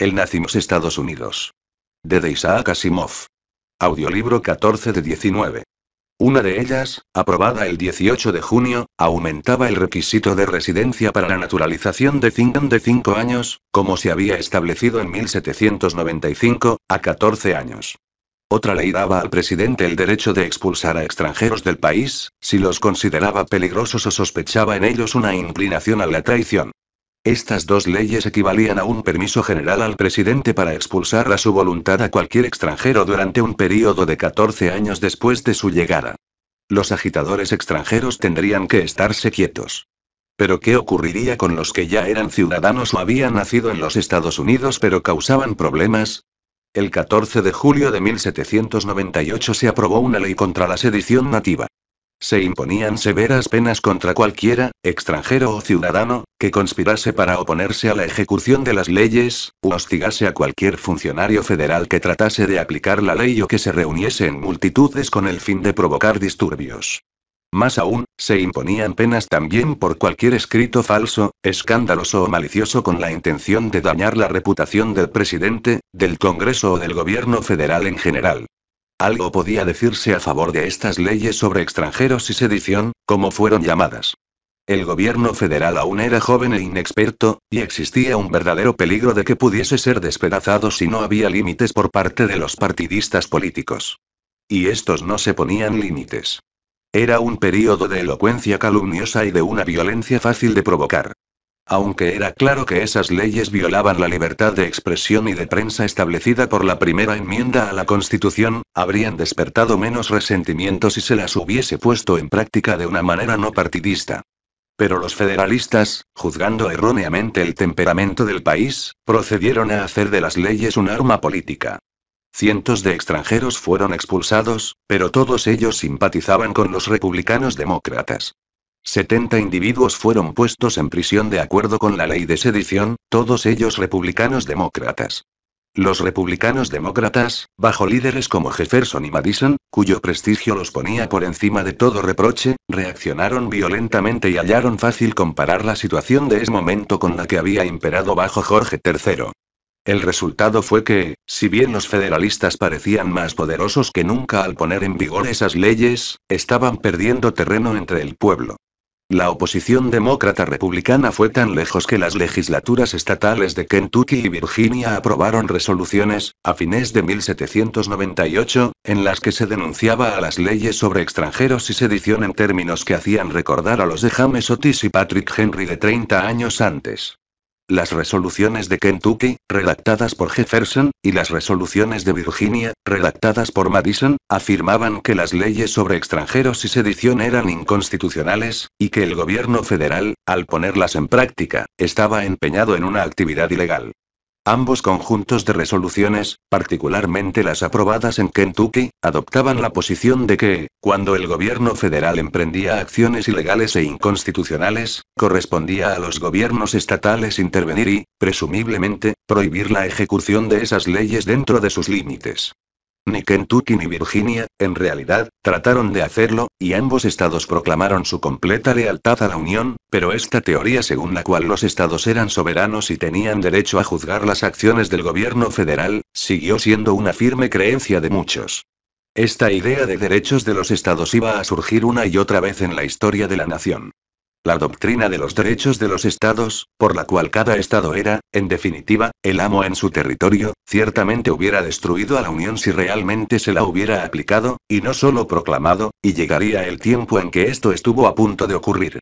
El Nacimos Estados Unidos. De Isaac Asimov. Audiolibro 14 de 19. Una de ellas, aprobada el 18 de junio, aumentaba el requisito de residencia para la naturalización de 5 de 5 años, como se había establecido en 1795, a 14 años. Otra ley daba al presidente el derecho de expulsar a extranjeros del país, si los consideraba peligrosos o sospechaba en ellos una inclinación a la traición. Estas dos leyes equivalían a un permiso general al presidente para expulsar a su voluntad a cualquier extranjero durante un período de 14 años después de su llegada. Los agitadores extranjeros tendrían que estarse quietos. Pero ¿qué ocurriría con los que ya eran ciudadanos o habían nacido en los Estados Unidos pero causaban problemas? El 14 de julio de 1798 se aprobó una ley contra la sedición nativa. Se imponían severas penas contra cualquiera, extranjero o ciudadano, que conspirase para oponerse a la ejecución de las leyes, u hostigase a cualquier funcionario federal que tratase de aplicar la ley o que se reuniese en multitudes con el fin de provocar disturbios. Más aún, se imponían penas también por cualquier escrito falso, escandaloso o malicioso con la intención de dañar la reputación del presidente, del Congreso o del gobierno federal en general. Algo podía decirse a favor de estas leyes sobre extranjeros y sedición, como fueron llamadas. El gobierno federal aún era joven e inexperto, y existía un verdadero peligro de que pudiese ser despedazado si no había límites por parte de los partidistas políticos. Y estos no se ponían límites. Era un periodo de elocuencia calumniosa y de una violencia fácil de provocar aunque era claro que esas leyes violaban la libertad de expresión y de prensa establecida por la primera enmienda a la Constitución, habrían despertado menos resentimientos si se las hubiese puesto en práctica de una manera no partidista. Pero los federalistas, juzgando erróneamente el temperamento del país, procedieron a hacer de las leyes un arma política. Cientos de extranjeros fueron expulsados, pero todos ellos simpatizaban con los republicanos demócratas. 70 individuos fueron puestos en prisión de acuerdo con la ley de sedición, todos ellos republicanos demócratas. Los republicanos demócratas, bajo líderes como Jefferson y Madison, cuyo prestigio los ponía por encima de todo reproche, reaccionaron violentamente y hallaron fácil comparar la situación de ese momento con la que había imperado bajo Jorge III. El resultado fue que, si bien los federalistas parecían más poderosos que nunca al poner en vigor esas leyes, estaban perdiendo terreno entre el pueblo. La oposición demócrata-republicana fue tan lejos que las legislaturas estatales de Kentucky y Virginia aprobaron resoluciones, a fines de 1798, en las que se denunciaba a las leyes sobre extranjeros y sedición en términos que hacían recordar a los de James Otis y Patrick Henry de 30 años antes las resoluciones de Kentucky, redactadas por Jefferson, y las resoluciones de Virginia, redactadas por Madison, afirmaban que las leyes sobre extranjeros y sedición eran inconstitucionales, y que el gobierno federal, al ponerlas en práctica, estaba empeñado en una actividad ilegal. Ambos conjuntos de resoluciones, particularmente las aprobadas en Kentucky, adoptaban la posición de que, cuando el gobierno federal emprendía acciones ilegales e inconstitucionales, correspondía a los gobiernos estatales intervenir y, presumiblemente, prohibir la ejecución de esas leyes dentro de sus límites. Ni Kentucky ni Virginia, en realidad, trataron de hacerlo, y ambos estados proclamaron su completa lealtad a la Unión, pero esta teoría según la cual los estados eran soberanos y tenían derecho a juzgar las acciones del gobierno federal, siguió siendo una firme creencia de muchos. Esta idea de derechos de los estados iba a surgir una y otra vez en la historia de la nación la doctrina de los derechos de los estados, por la cual cada estado era, en definitiva, el amo en su territorio, ciertamente hubiera destruido a la Unión si realmente se la hubiera aplicado, y no solo proclamado, y llegaría el tiempo en que esto estuvo a punto de ocurrir.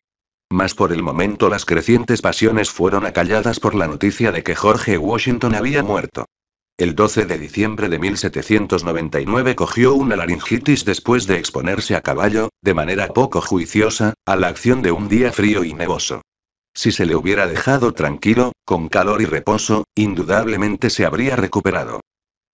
Mas por el momento las crecientes pasiones fueron acalladas por la noticia de que George Washington había muerto. El 12 de diciembre de 1799 cogió una laringitis después de exponerse a caballo, de manera poco juiciosa, a la acción de un día frío y nevoso. Si se le hubiera dejado tranquilo, con calor y reposo, indudablemente se habría recuperado.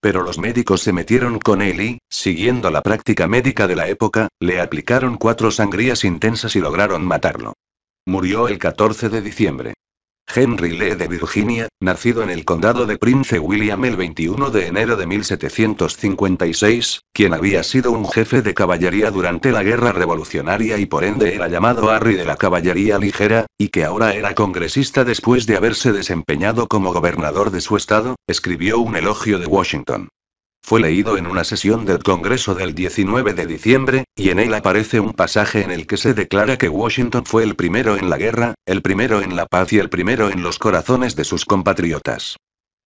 Pero los médicos se metieron con él y, siguiendo la práctica médica de la época, le aplicaron cuatro sangrías intensas y lograron matarlo. Murió el 14 de diciembre. Henry Lee de Virginia, nacido en el condado de Prince William el 21 de enero de 1756, quien había sido un jefe de caballería durante la Guerra Revolucionaria y por ende era llamado Harry de la Caballería Ligera, y que ahora era congresista después de haberse desempeñado como gobernador de su estado, escribió un elogio de Washington. Fue leído en una sesión del Congreso del 19 de diciembre, y en él aparece un pasaje en el que se declara que Washington fue el primero en la guerra, el primero en la paz y el primero en los corazones de sus compatriotas.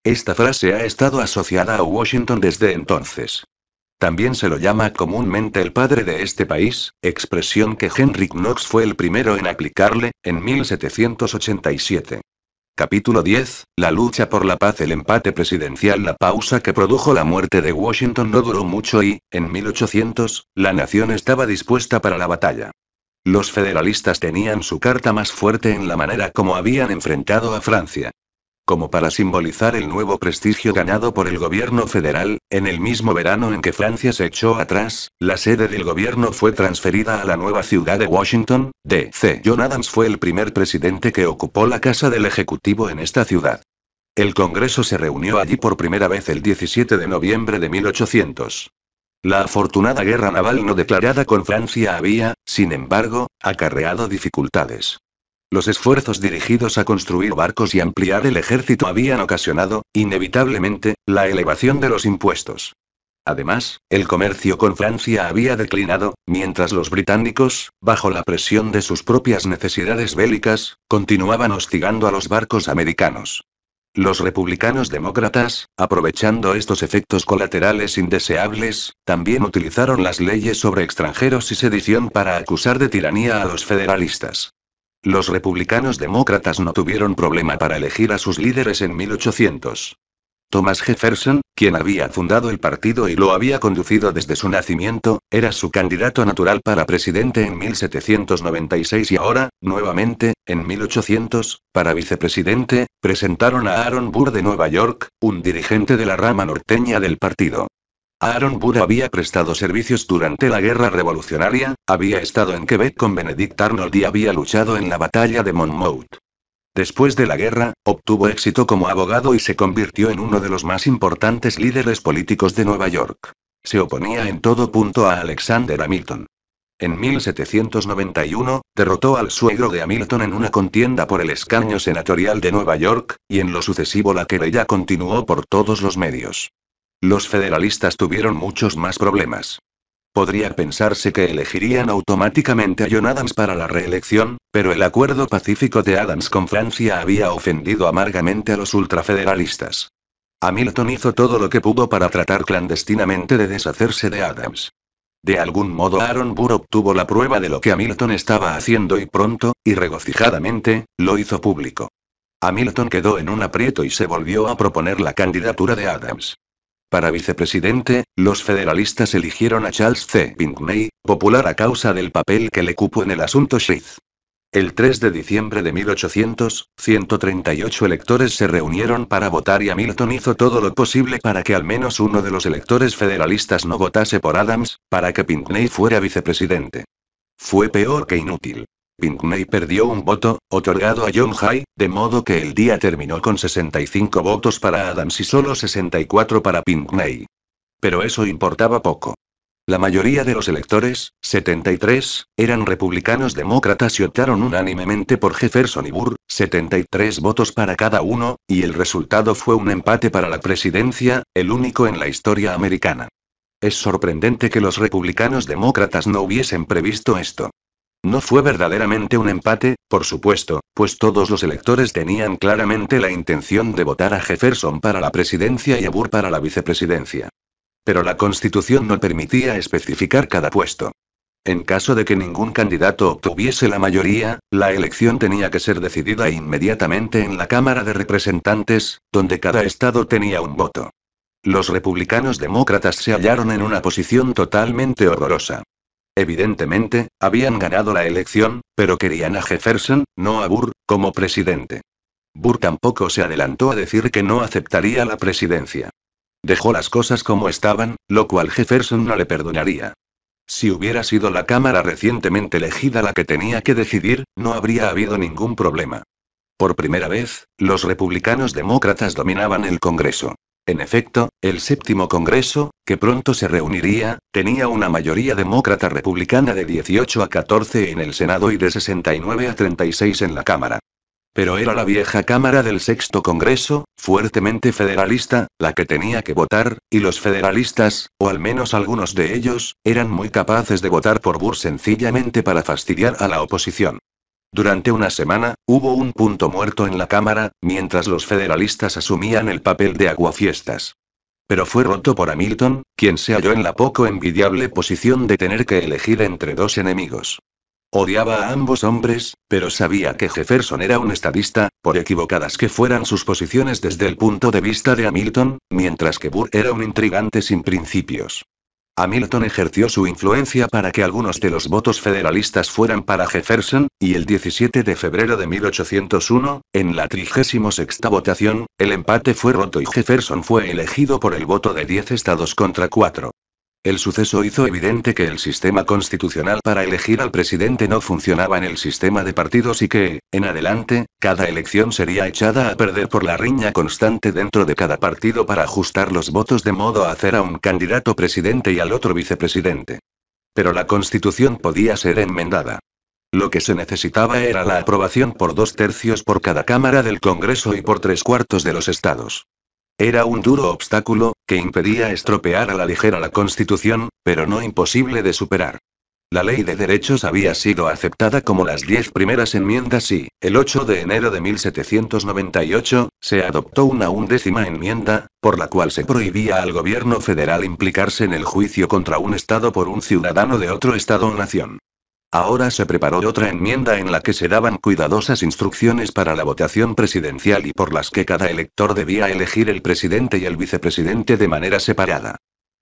Esta frase ha estado asociada a Washington desde entonces. También se lo llama comúnmente el padre de este país, expresión que Henry Knox fue el primero en aplicarle, en 1787. Capítulo 10. La lucha por la paz. El empate presidencial. La pausa que produjo la muerte de Washington no duró mucho y, en 1800, la nación estaba dispuesta para la batalla. Los federalistas tenían su carta más fuerte en la manera como habían enfrentado a Francia como para simbolizar el nuevo prestigio ganado por el gobierno federal, en el mismo verano en que Francia se echó atrás, la sede del gobierno fue transferida a la nueva ciudad de Washington, D.C. John Adams fue el primer presidente que ocupó la casa del Ejecutivo en esta ciudad. El Congreso se reunió allí por primera vez el 17 de noviembre de 1800. La afortunada guerra naval no declarada con Francia había, sin embargo, acarreado dificultades. Los esfuerzos dirigidos a construir barcos y ampliar el ejército habían ocasionado, inevitablemente, la elevación de los impuestos. Además, el comercio con Francia había declinado, mientras los británicos, bajo la presión de sus propias necesidades bélicas, continuaban hostigando a los barcos americanos. Los republicanos demócratas, aprovechando estos efectos colaterales indeseables, también utilizaron las leyes sobre extranjeros y sedición para acusar de tiranía a los federalistas. Los republicanos demócratas no tuvieron problema para elegir a sus líderes en 1800. Thomas Jefferson, quien había fundado el partido y lo había conducido desde su nacimiento, era su candidato natural para presidente en 1796 y ahora, nuevamente, en 1800, para vicepresidente, presentaron a Aaron Burr de Nueva York, un dirigente de la rama norteña del partido. Aaron Burr había prestado servicios durante la Guerra Revolucionaria, había estado en Quebec con Benedict Arnold y había luchado en la batalla de Monmouth. Después de la guerra, obtuvo éxito como abogado y se convirtió en uno de los más importantes líderes políticos de Nueva York. Se oponía en todo punto a Alexander Hamilton. En 1791, derrotó al suegro de Hamilton en una contienda por el escaño senatorial de Nueva York, y en lo sucesivo la querella continuó por todos los medios. Los federalistas tuvieron muchos más problemas. Podría pensarse que elegirían automáticamente a John Adams para la reelección, pero el acuerdo pacífico de Adams con Francia había ofendido amargamente a los ultrafederalistas. Hamilton hizo todo lo que pudo para tratar clandestinamente de deshacerse de Adams. De algún modo Aaron Burr obtuvo la prueba de lo que Hamilton estaba haciendo y pronto, y regocijadamente, lo hizo público. Hamilton quedó en un aprieto y se volvió a proponer la candidatura de Adams. Para vicepresidente, los federalistas eligieron a Charles C. Pinckney, popular a causa del papel que le cupo en el asunto Sheath. El 3 de diciembre de 1800, 138 electores se reunieron para votar y Hamilton hizo todo lo posible para que al menos uno de los electores federalistas no votase por Adams, para que Pinckney fuera vicepresidente. Fue peor que inútil. Pinkney perdió un voto, otorgado a John High, de modo que el día terminó con 65 votos para Adams y solo 64 para Pinkney. Pero eso importaba poco. La mayoría de los electores, 73, eran republicanos demócratas y optaron unánimemente por Jefferson y Burr, 73 votos para cada uno, y el resultado fue un empate para la presidencia, el único en la historia americana. Es sorprendente que los republicanos demócratas no hubiesen previsto esto. No fue verdaderamente un empate, por supuesto, pues todos los electores tenían claramente la intención de votar a Jefferson para la presidencia y a Burr para la vicepresidencia. Pero la Constitución no permitía especificar cada puesto. En caso de que ningún candidato obtuviese la mayoría, la elección tenía que ser decidida inmediatamente en la Cámara de Representantes, donde cada estado tenía un voto. Los republicanos demócratas se hallaron en una posición totalmente horrorosa. Evidentemente, habían ganado la elección, pero querían a Jefferson, no a Burr, como presidente. Burr tampoco se adelantó a decir que no aceptaría la presidencia. Dejó las cosas como estaban, lo cual Jefferson no le perdonaría. Si hubiera sido la Cámara recientemente elegida la que tenía que decidir, no habría habido ningún problema. Por primera vez, los republicanos demócratas dominaban el Congreso. En efecto, el séptimo Congreso, que pronto se reuniría, tenía una mayoría demócrata republicana de 18 a 14 en el Senado y de 69 a 36 en la Cámara. Pero era la vieja Cámara del sexto Congreso, fuertemente federalista, la que tenía que votar, y los federalistas, o al menos algunos de ellos, eran muy capaces de votar por Burr sencillamente para fastidiar a la oposición. Durante una semana, hubo un punto muerto en la Cámara, mientras los federalistas asumían el papel de aguafiestas. Pero fue roto por Hamilton, quien se halló en la poco envidiable posición de tener que elegir entre dos enemigos. Odiaba a ambos hombres, pero sabía que Jefferson era un estadista, por equivocadas que fueran sus posiciones desde el punto de vista de Hamilton, mientras que Burr era un intrigante sin principios. Hamilton ejerció su influencia para que algunos de los votos federalistas fueran para Jefferson, y el 17 de febrero de 1801, en la 36 votación, el empate fue roto y Jefferson fue elegido por el voto de 10 estados contra 4. El suceso hizo evidente que el sistema constitucional para elegir al presidente no funcionaba en el sistema de partidos y que, en adelante, cada elección sería echada a perder por la riña constante dentro de cada partido para ajustar los votos de modo a hacer a un candidato presidente y al otro vicepresidente. Pero la constitución podía ser enmendada. Lo que se necesitaba era la aprobación por dos tercios por cada Cámara del Congreso y por tres cuartos de los estados. Era un duro obstáculo, que impedía estropear a la ligera la Constitución, pero no imposible de superar. La ley de derechos había sido aceptada como las diez primeras enmiendas y, el 8 de enero de 1798, se adoptó una undécima enmienda, por la cual se prohibía al gobierno federal implicarse en el juicio contra un Estado por un ciudadano de otro Estado o nación. Ahora se preparó otra enmienda en la que se daban cuidadosas instrucciones para la votación presidencial y por las que cada elector debía elegir el presidente y el vicepresidente de manera separada.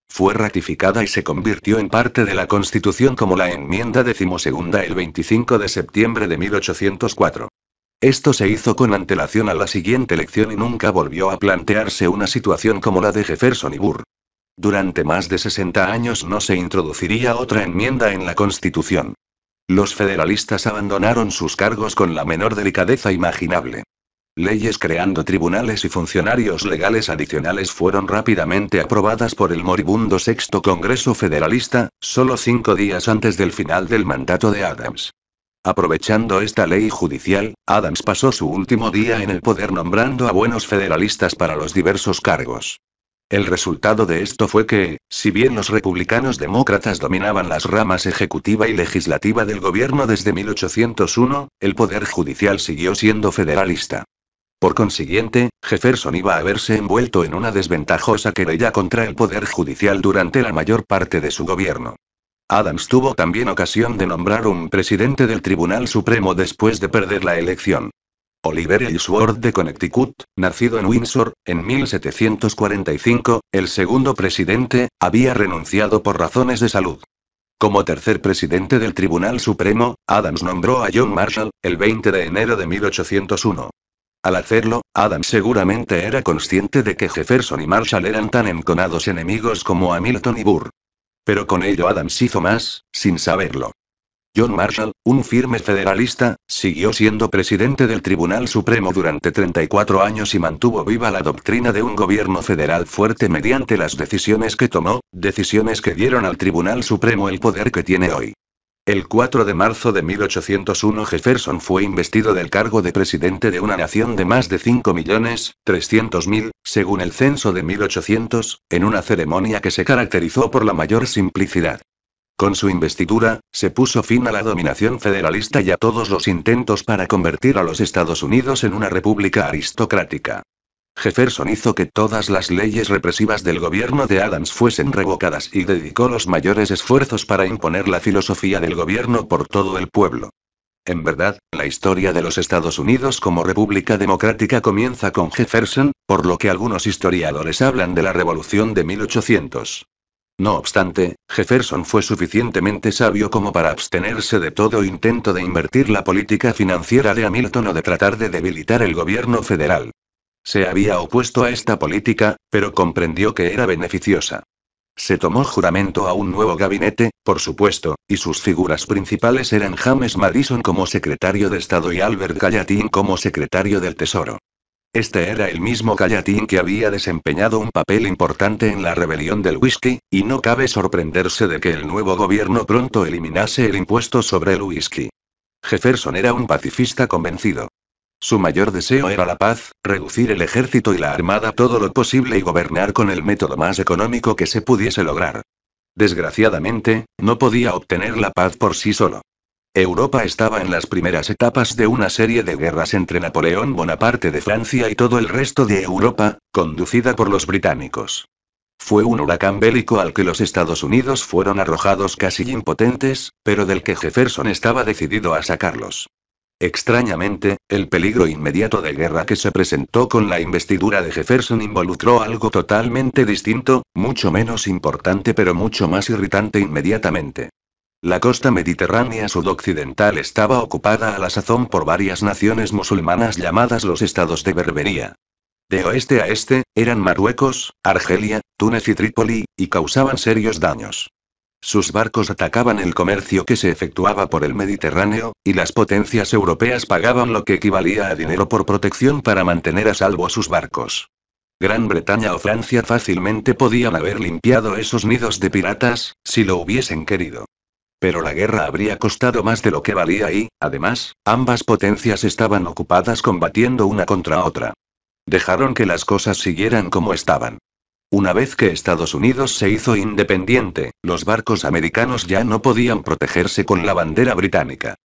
Fue ratificada y se convirtió en parte de la Constitución como la enmienda decimosegunda el 25 de septiembre de 1804. Esto se hizo con antelación a la siguiente elección y nunca volvió a plantearse una situación como la de Jefferson y Burr. Durante más de 60 años no se introduciría otra enmienda en la Constitución. Los federalistas abandonaron sus cargos con la menor delicadeza imaginable. Leyes creando tribunales y funcionarios legales adicionales fueron rápidamente aprobadas por el moribundo sexto Congreso Federalista, solo cinco días antes del final del mandato de Adams. Aprovechando esta ley judicial, Adams pasó su último día en el poder nombrando a buenos federalistas para los diversos cargos. El resultado de esto fue que, si bien los republicanos demócratas dominaban las ramas ejecutiva y legislativa del gobierno desde 1801, el poder judicial siguió siendo federalista. Por consiguiente, Jefferson iba a verse envuelto en una desventajosa querella contra el poder judicial durante la mayor parte de su gobierno. Adams tuvo también ocasión de nombrar un presidente del Tribunal Supremo después de perder la elección. Oliver Ellsworth de Connecticut, nacido en Windsor, en 1745, el segundo presidente, había renunciado por razones de salud. Como tercer presidente del Tribunal Supremo, Adams nombró a John Marshall, el 20 de enero de 1801. Al hacerlo, Adams seguramente era consciente de que Jefferson y Marshall eran tan enconados enemigos como Hamilton y Burr. Pero con ello Adams hizo más, sin saberlo. John Marshall, un firme federalista, siguió siendo presidente del Tribunal Supremo durante 34 años y mantuvo viva la doctrina de un gobierno federal fuerte mediante las decisiones que tomó, decisiones que dieron al Tribunal Supremo el poder que tiene hoy. El 4 de marzo de 1801 Jefferson fue investido del cargo de presidente de una nación de más de 5 millones, 300 mil, según el censo de 1800, en una ceremonia que se caracterizó por la mayor simplicidad. Con su investidura, se puso fin a la dominación federalista y a todos los intentos para convertir a los Estados Unidos en una república aristocrática. Jefferson hizo que todas las leyes represivas del gobierno de Adams fuesen revocadas y dedicó los mayores esfuerzos para imponer la filosofía del gobierno por todo el pueblo. En verdad, la historia de los Estados Unidos como república democrática comienza con Jefferson, por lo que algunos historiadores hablan de la Revolución de 1800. No obstante, Jefferson fue suficientemente sabio como para abstenerse de todo intento de invertir la política financiera de Hamilton o de tratar de debilitar el gobierno federal. Se había opuesto a esta política, pero comprendió que era beneficiosa. Se tomó juramento a un nuevo gabinete, por supuesto, y sus figuras principales eran James Madison como secretario de Estado y Albert Gallatin como secretario del Tesoro. Este era el mismo Callatín que había desempeñado un papel importante en la rebelión del whisky, y no cabe sorprenderse de que el nuevo gobierno pronto eliminase el impuesto sobre el whisky. Jefferson era un pacifista convencido. Su mayor deseo era la paz, reducir el ejército y la armada todo lo posible y gobernar con el método más económico que se pudiese lograr. Desgraciadamente, no podía obtener la paz por sí solo. Europa estaba en las primeras etapas de una serie de guerras entre Napoleón Bonaparte de Francia y todo el resto de Europa, conducida por los británicos. Fue un huracán bélico al que los Estados Unidos fueron arrojados casi impotentes, pero del que Jefferson estaba decidido a sacarlos. Extrañamente, el peligro inmediato de guerra que se presentó con la investidura de Jefferson involucró algo totalmente distinto, mucho menos importante pero mucho más irritante inmediatamente. La costa mediterránea sudoccidental estaba ocupada a la sazón por varias naciones musulmanas llamadas los estados de Berbería. De oeste a este, eran Marruecos, Argelia, Túnez y Trípoli, y causaban serios daños. Sus barcos atacaban el comercio que se efectuaba por el Mediterráneo, y las potencias europeas pagaban lo que equivalía a dinero por protección para mantener a salvo sus barcos. Gran Bretaña o Francia fácilmente podían haber limpiado esos nidos de piratas, si lo hubiesen querido. Pero la guerra habría costado más de lo que valía y, además, ambas potencias estaban ocupadas combatiendo una contra otra. Dejaron que las cosas siguieran como estaban. Una vez que Estados Unidos se hizo independiente, los barcos americanos ya no podían protegerse con la bandera británica.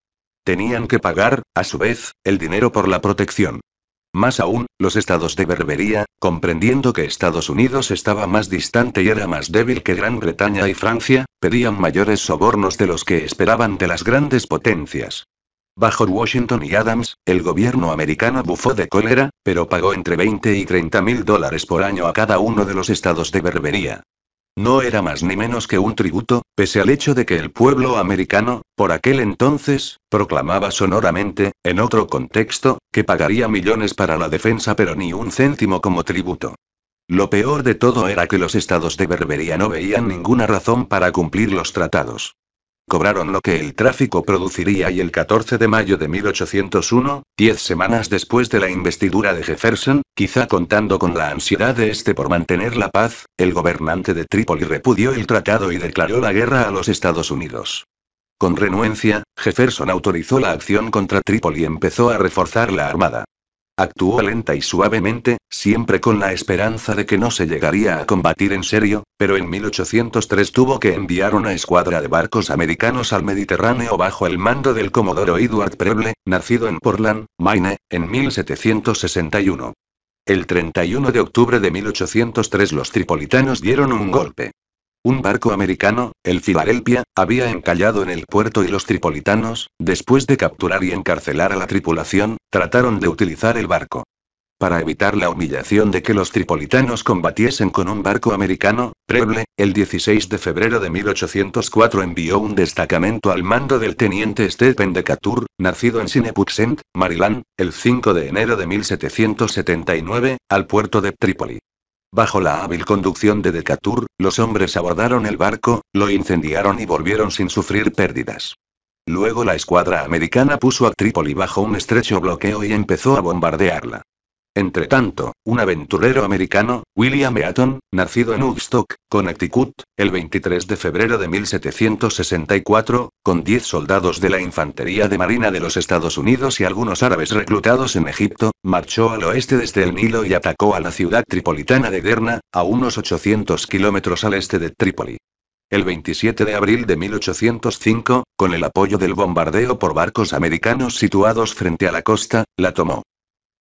Tenían que pagar, a su vez, el dinero por la protección. Más aún, los estados de Berbería, comprendiendo que Estados Unidos estaba más distante y era más débil que Gran Bretaña y Francia, pedían mayores sobornos de los que esperaban de las grandes potencias. Bajo Washington y Adams, el gobierno americano bufó de cólera, pero pagó entre 20 y 30 mil dólares por año a cada uno de los estados de Berbería. No era más ni menos que un tributo, pese al hecho de que el pueblo americano, por aquel entonces, proclamaba sonoramente, en otro contexto, que pagaría millones para la defensa pero ni un céntimo como tributo. Lo peor de todo era que los estados de Berbería no veían ninguna razón para cumplir los tratados cobraron lo que el tráfico produciría y el 14 de mayo de 1801, diez semanas después de la investidura de Jefferson, quizá contando con la ansiedad de este por mantener la paz, el gobernante de Trípoli repudió el tratado y declaró la guerra a los Estados Unidos. Con renuencia, Jefferson autorizó la acción contra Trípoli y empezó a reforzar la armada. Actuó lenta y suavemente, siempre con la esperanza de que no se llegaría a combatir en serio, pero en 1803 tuvo que enviar una escuadra de barcos americanos al Mediterráneo bajo el mando del comodoro Edward Preble, nacido en Portland, Maine, en 1761. El 31 de octubre de 1803 los tripolitanos dieron un golpe. Un barco americano, el Philadelphia, había encallado en el puerto y los tripolitanos, después de capturar y encarcelar a la tripulación, trataron de utilizar el barco. Para evitar la humillación de que los tripolitanos combatiesen con un barco americano, Preble, el 16 de febrero de 1804 envió un destacamento al mando del teniente Stephen de Catur, nacido en Sinepuxent, Maryland, el 5 de enero de 1779, al puerto de Trípoli. Bajo la hábil conducción de Decatur, los hombres abordaron el barco, lo incendiaron y volvieron sin sufrir pérdidas. Luego la escuadra americana puso a Trípoli bajo un estrecho bloqueo y empezó a bombardearla. Entre tanto, un aventurero americano, William Eaton, nacido en Woodstock, Connecticut, el 23 de febrero de 1764, con 10 soldados de la Infantería de Marina de los Estados Unidos y algunos árabes reclutados en Egipto, marchó al oeste desde el Nilo y atacó a la ciudad tripolitana de Derna, a unos 800 kilómetros al este de Trípoli. El 27 de abril de 1805, con el apoyo del bombardeo por barcos americanos situados frente a la costa, la tomó.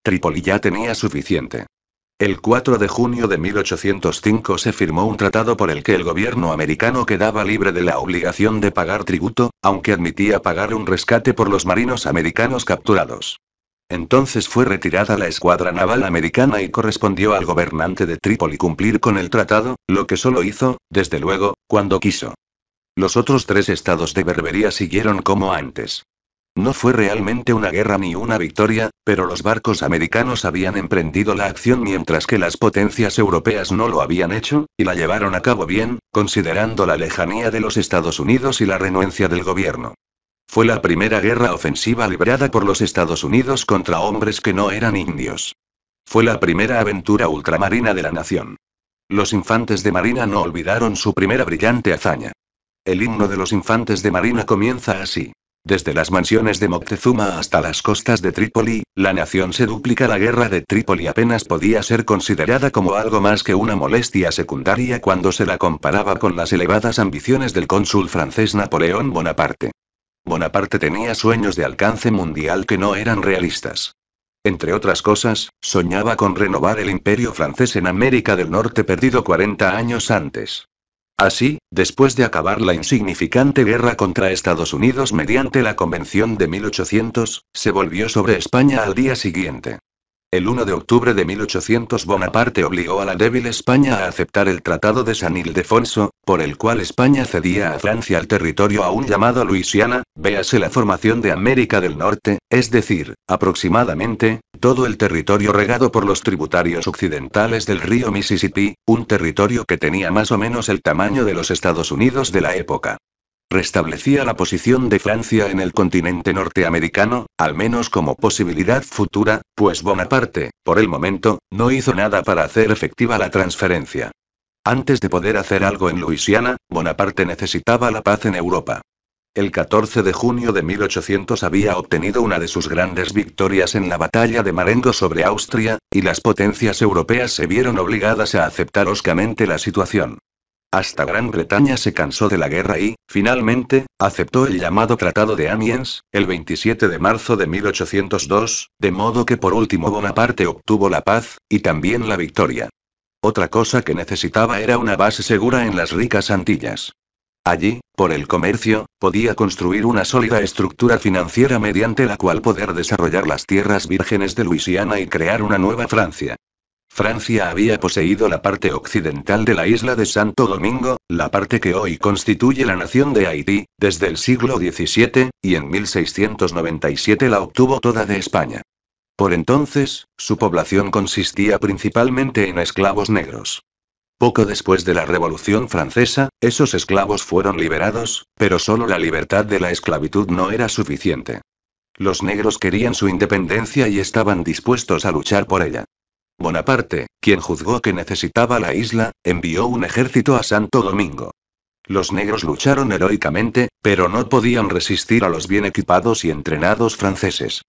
Trípoli ya tenía suficiente. El 4 de junio de 1805 se firmó un tratado por el que el gobierno americano quedaba libre de la obligación de pagar tributo, aunque admitía pagar un rescate por los marinos americanos capturados. Entonces fue retirada la escuadra naval americana y correspondió al gobernante de Trípoli cumplir con el tratado, lo que solo hizo, desde luego, cuando quiso. Los otros tres estados de Berbería siguieron como antes. No fue realmente una guerra ni una victoria, pero los barcos americanos habían emprendido la acción mientras que las potencias europeas no lo habían hecho, y la llevaron a cabo bien, considerando la lejanía de los Estados Unidos y la renuencia del gobierno. Fue la primera guerra ofensiva librada por los Estados Unidos contra hombres que no eran indios. Fue la primera aventura ultramarina de la nación. Los infantes de Marina no olvidaron su primera brillante hazaña. El himno de los infantes de Marina comienza así. Desde las mansiones de Moctezuma hasta las costas de Trípoli, la nación se duplica. La guerra de Trípoli apenas podía ser considerada como algo más que una molestia secundaria cuando se la comparaba con las elevadas ambiciones del cónsul francés Napoleón Bonaparte. Bonaparte tenía sueños de alcance mundial que no eran realistas. Entre otras cosas, soñaba con renovar el imperio francés en América del Norte perdido 40 años antes. Así, después de acabar la insignificante guerra contra Estados Unidos mediante la Convención de 1800, se volvió sobre España al día siguiente. El 1 de octubre de 1800 Bonaparte obligó a la débil España a aceptar el Tratado de San Ildefonso, por el cual España cedía a Francia el territorio aún llamado Luisiana, véase la formación de América del Norte, es decir, aproximadamente, todo el territorio regado por los tributarios occidentales del río Mississippi, un territorio que tenía más o menos el tamaño de los Estados Unidos de la época restablecía la posición de Francia en el continente norteamericano, al menos como posibilidad futura, pues Bonaparte, por el momento, no hizo nada para hacer efectiva la transferencia. Antes de poder hacer algo en Luisiana, Bonaparte necesitaba la paz en Europa. El 14 de junio de 1800 había obtenido una de sus grandes victorias en la batalla de Marengo sobre Austria, y las potencias europeas se vieron obligadas a aceptar oscamente la situación. Hasta Gran Bretaña se cansó de la guerra y, finalmente, aceptó el llamado Tratado de Amiens, el 27 de marzo de 1802, de modo que por último Bonaparte obtuvo la paz, y también la victoria. Otra cosa que necesitaba era una base segura en las ricas Antillas. Allí, por el comercio, podía construir una sólida estructura financiera mediante la cual poder desarrollar las tierras vírgenes de Luisiana y crear una nueva Francia. Francia había poseído la parte occidental de la isla de Santo Domingo, la parte que hoy constituye la nación de Haití, desde el siglo XVII, y en 1697 la obtuvo toda de España. Por entonces, su población consistía principalmente en esclavos negros. Poco después de la Revolución Francesa, esos esclavos fueron liberados, pero solo la libertad de la esclavitud no era suficiente. Los negros querían su independencia y estaban dispuestos a luchar por ella. Bonaparte, quien juzgó que necesitaba la isla, envió un ejército a Santo Domingo. Los negros lucharon heroicamente, pero no podían resistir a los bien equipados y entrenados franceses.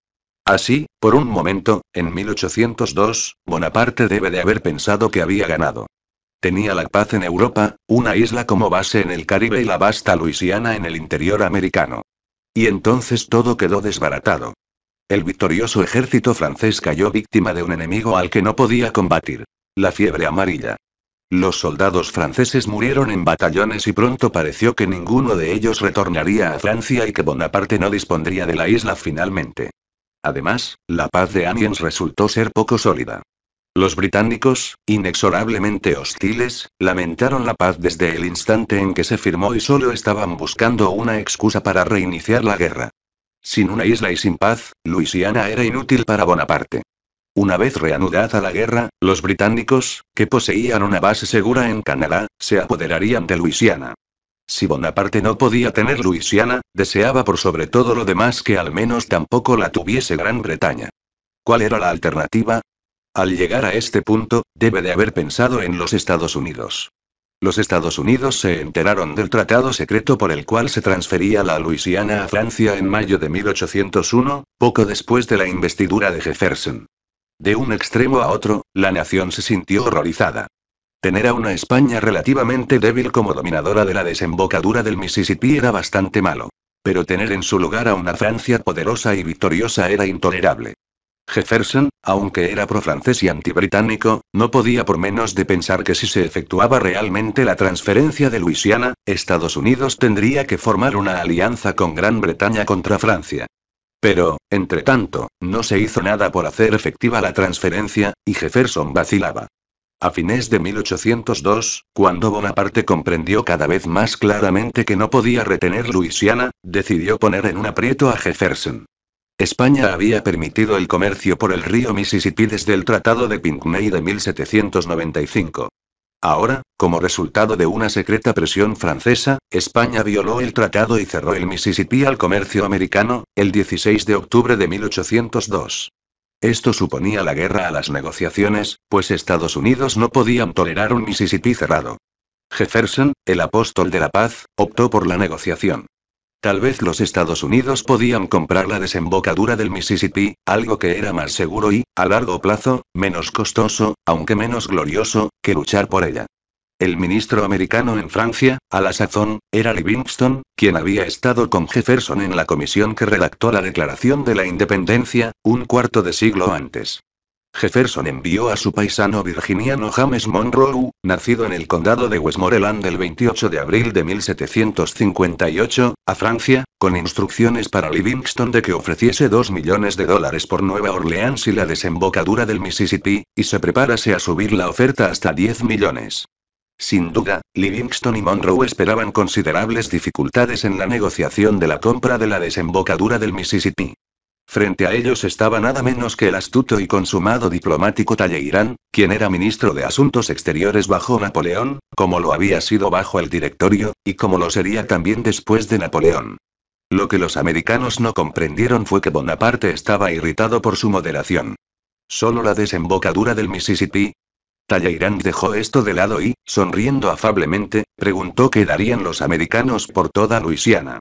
Así, por un momento, en 1802, Bonaparte debe de haber pensado que había ganado. Tenía la paz en Europa, una isla como base en el Caribe y la vasta Luisiana en el interior americano. Y entonces todo quedó desbaratado. El victorioso ejército francés cayó víctima de un enemigo al que no podía combatir. La fiebre amarilla. Los soldados franceses murieron en batallones y pronto pareció que ninguno de ellos retornaría a Francia y que Bonaparte no dispondría de la isla finalmente. Además, la paz de Amiens resultó ser poco sólida. Los británicos, inexorablemente hostiles, lamentaron la paz desde el instante en que se firmó y solo estaban buscando una excusa para reiniciar la guerra. Sin una isla y sin paz, Luisiana era inútil para Bonaparte. Una vez reanudada la guerra, los británicos, que poseían una base segura en Canadá, se apoderarían de Luisiana. Si Bonaparte no podía tener Luisiana, deseaba por sobre todo lo demás que al menos tampoco la tuviese Gran Bretaña. ¿Cuál era la alternativa? Al llegar a este punto, debe de haber pensado en los Estados Unidos. Los Estados Unidos se enteraron del tratado secreto por el cual se transfería la Luisiana a Francia en mayo de 1801, poco después de la investidura de Jefferson. De un extremo a otro, la nación se sintió horrorizada. Tener a una España relativamente débil como dominadora de la desembocadura del Mississippi era bastante malo. Pero tener en su lugar a una Francia poderosa y victoriosa era intolerable. Jefferson, aunque era pro y antibritánico, no podía por menos de pensar que si se efectuaba realmente la transferencia de Luisiana, Estados Unidos tendría que formar una alianza con Gran Bretaña contra Francia. Pero, entre tanto, no se hizo nada por hacer efectiva la transferencia, y Jefferson vacilaba. A fines de 1802, cuando Bonaparte comprendió cada vez más claramente que no podía retener Luisiana, decidió poner en un aprieto a Jefferson. España había permitido el comercio por el río Mississippi desde el Tratado de Pinckney de 1795. Ahora, como resultado de una secreta presión francesa, España violó el tratado y cerró el Mississippi al comercio americano, el 16 de octubre de 1802. Esto suponía la guerra a las negociaciones, pues Estados Unidos no podían tolerar un Mississippi cerrado. Jefferson, el apóstol de la paz, optó por la negociación. Tal vez los Estados Unidos podían comprar la desembocadura del Mississippi, algo que era más seguro y, a largo plazo, menos costoso, aunque menos glorioso, que luchar por ella. El ministro americano en Francia, a la sazón, era Livingston, quien había estado con Jefferson en la comisión que redactó la Declaración de la Independencia, un cuarto de siglo antes. Jefferson envió a su paisano virginiano James Monroe, nacido en el condado de Westmoreland el 28 de abril de 1758, a Francia, con instrucciones para Livingston de que ofreciese 2 millones de dólares por Nueva Orleans y la desembocadura del Mississippi, y se preparase a subir la oferta hasta 10 millones. Sin duda, Livingston y Monroe esperaban considerables dificultades en la negociación de la compra de la desembocadura del Mississippi. Frente a ellos estaba nada menos que el astuto y consumado diplomático Talleyrand, quien era ministro de Asuntos Exteriores bajo Napoleón, como lo había sido bajo el directorio, y como lo sería también después de Napoleón. Lo que los americanos no comprendieron fue que Bonaparte estaba irritado por su moderación. Solo la desembocadura del Mississippi, Talleyrand dejó esto de lado y, sonriendo afablemente, preguntó qué darían los americanos por toda Luisiana.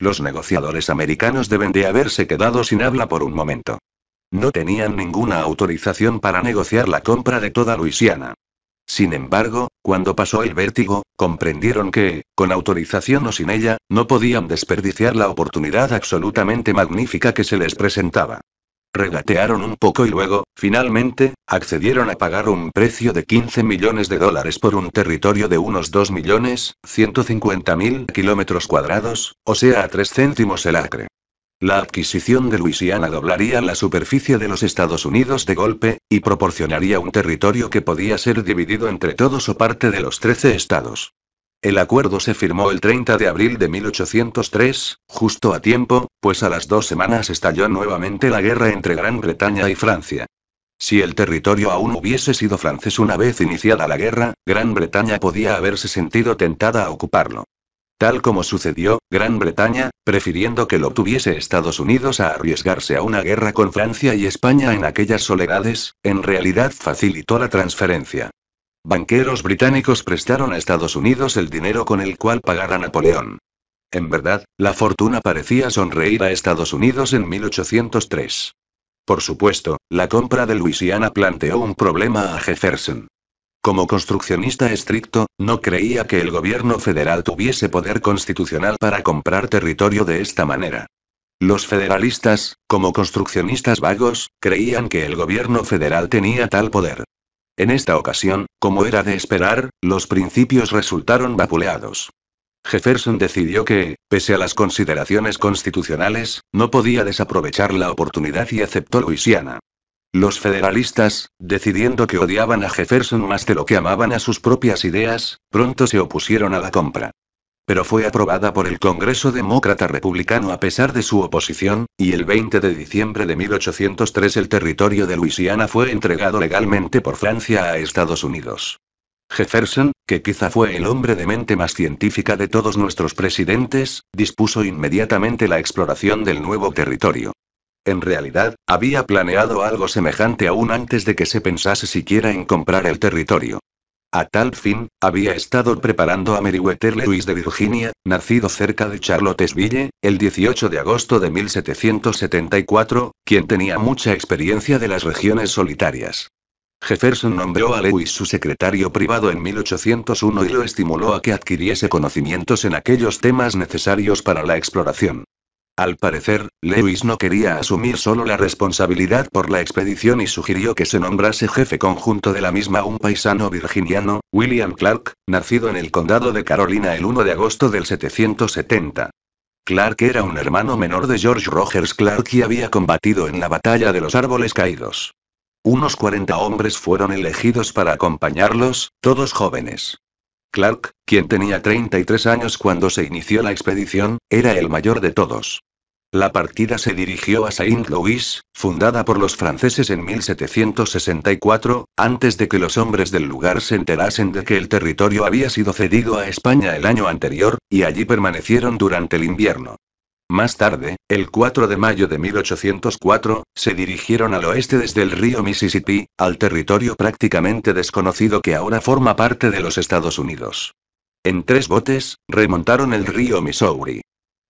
Los negociadores americanos deben de haberse quedado sin habla por un momento. No tenían ninguna autorización para negociar la compra de toda Luisiana. Sin embargo, cuando pasó el vértigo, comprendieron que, con autorización o sin ella, no podían desperdiciar la oportunidad absolutamente magnífica que se les presentaba regatearon un poco y luego, finalmente, accedieron a pagar un precio de 15 millones de dólares por un territorio de unos 2 millones, 150 mil kilómetros cuadrados, o sea a 3 céntimos el acre. La adquisición de Luisiana doblaría la superficie de los Estados Unidos de golpe, y proporcionaría un territorio que podía ser dividido entre todos o parte de los 13 estados. El acuerdo se firmó el 30 de abril de 1803, justo a tiempo, pues a las dos semanas estalló nuevamente la guerra entre Gran Bretaña y Francia. Si el territorio aún hubiese sido francés una vez iniciada la guerra, Gran Bretaña podía haberse sentido tentada a ocuparlo. Tal como sucedió, Gran Bretaña, prefiriendo que lo tuviese Estados Unidos a arriesgarse a una guerra con Francia y España en aquellas soledades, en realidad facilitó la transferencia. Banqueros británicos prestaron a Estados Unidos el dinero con el cual pagar a Napoleón. En verdad, la fortuna parecía sonreír a Estados Unidos en 1803. Por supuesto, la compra de Luisiana planteó un problema a Jefferson. Como construccionista estricto, no creía que el gobierno federal tuviese poder constitucional para comprar territorio de esta manera. Los federalistas, como construccionistas vagos, creían que el gobierno federal tenía tal poder. En esta ocasión, como era de esperar, los principios resultaron vapuleados. Jefferson decidió que, pese a las consideraciones constitucionales, no podía desaprovechar la oportunidad y aceptó Luisiana. Los federalistas, decidiendo que odiaban a Jefferson más de lo que amaban a sus propias ideas, pronto se opusieron a la compra pero fue aprobada por el Congreso Demócrata Republicano a pesar de su oposición, y el 20 de diciembre de 1803 el territorio de Luisiana fue entregado legalmente por Francia a Estados Unidos. Jefferson, que quizá fue el hombre de mente más científica de todos nuestros presidentes, dispuso inmediatamente la exploración del nuevo territorio. En realidad, había planeado algo semejante aún antes de que se pensase siquiera en comprar el territorio. A tal fin, había estado preparando a Meriwether Lewis de Virginia, nacido cerca de Charlottesville, el 18 de agosto de 1774, quien tenía mucha experiencia de las regiones solitarias. Jefferson nombró a Lewis su secretario privado en 1801 y lo estimuló a que adquiriese conocimientos en aquellos temas necesarios para la exploración. Al parecer, Lewis no quería asumir solo la responsabilidad por la expedición y sugirió que se nombrase jefe conjunto de la misma un paisano virginiano, William Clark, nacido en el condado de Carolina el 1 de agosto del 770. Clark era un hermano menor de George Rogers Clark y había combatido en la batalla de los árboles caídos. Unos 40 hombres fueron elegidos para acompañarlos, todos jóvenes. Clark, quien tenía 33 años cuando se inició la expedición, era el mayor de todos. La partida se dirigió a Saint-Louis, fundada por los franceses en 1764, antes de que los hombres del lugar se enterasen de que el territorio había sido cedido a España el año anterior, y allí permanecieron durante el invierno. Más tarde, el 4 de mayo de 1804, se dirigieron al oeste desde el río Mississippi, al territorio prácticamente desconocido que ahora forma parte de los Estados Unidos. En tres botes, remontaron el río Missouri.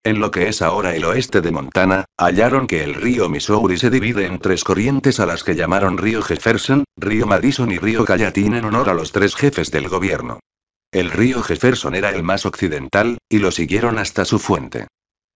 En lo que es ahora el oeste de Montana, hallaron que el río Missouri se divide en tres corrientes a las que llamaron río Jefferson, río Madison y río Gallatin en honor a los tres jefes del gobierno. El río Jefferson era el más occidental, y lo siguieron hasta su fuente.